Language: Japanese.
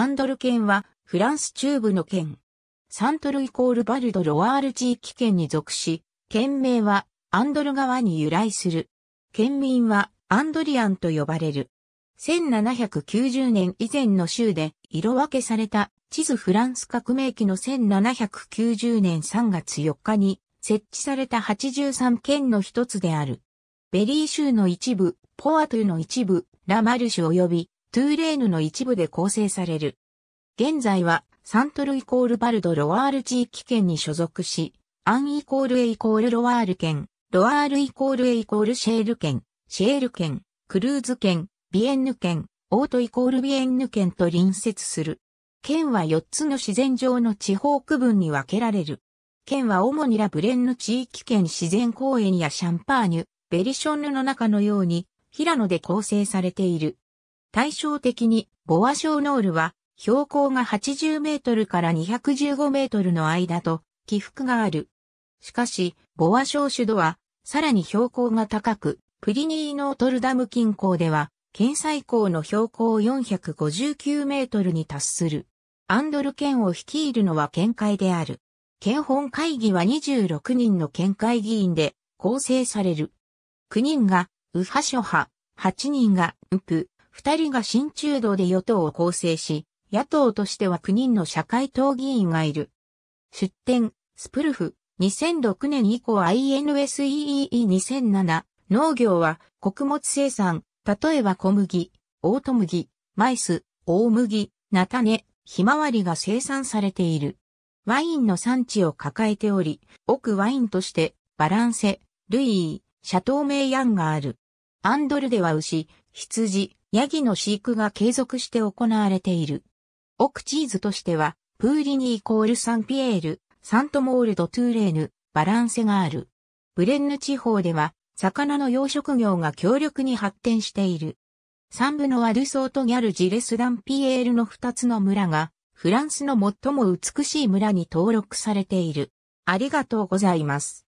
アンドル県はフランス中部の県。サントルイコールバルド・ロワール地域圏に属し、県名はアンドル川に由来する。県民はアンドリアンと呼ばれる。1790年以前の州で色分けされた地図フランス革命期の1790年3月4日に設置された83県の一つである。ベリー州の一部、ポアトゥの一部、ラマルシュ及びトゥーレーヌの一部で構成される。現在はサントルイコールバルド・ロワール地域圏に所属し、アンイコールエイコールロワール県、ロワールイコールエイコールシェール県、シェール県、クルーズ県、ビエンヌ県、オートイコールビエンヌ県と隣接する。県は4つの自然上の地方区分に分けられる。県は主にラブレンヌ地域圏自然公園やシャンパーニュ、ベリションヌの中のように、平野で構成されている。対照的に、ボアショーノールは、標高が80メートルから215メートルの間と、起伏がある。しかし、ボアショーシュドは、さらに標高が高く、プリニーノートルダム近郊では、県最高の標高459メートルに達する。アンドル県を率いるのは県会である。県本会議は26人の県会議員で構成される。9人がウハ諸派、8人がウプ、二人が新中道で与党を構成し、野党としては9人の社会党議員がいる。出展、スプルフ、2006年以降 i n s e e 2 0 0 7農業は穀物生産、例えば小麦、大ト麦、マイス、大麦、菜種、ひまわりが生産されている。ワインの産地を抱えており、奥ワインとして、バランセ、ルイー、シャトーメイヤンがある。アンドルでは牛、羊、ヤギの飼育が継続して行われている。オクチーズとしては、プーリニイコールサンピエール、サントモールドトゥーレーヌ、バランセがある。ブレンヌ地方では、魚の養殖業が強力に発展している。三部のワルソーとギャルジレスダンピエールの二つの村が、フランスの最も美しい村に登録されている。ありがとうございます。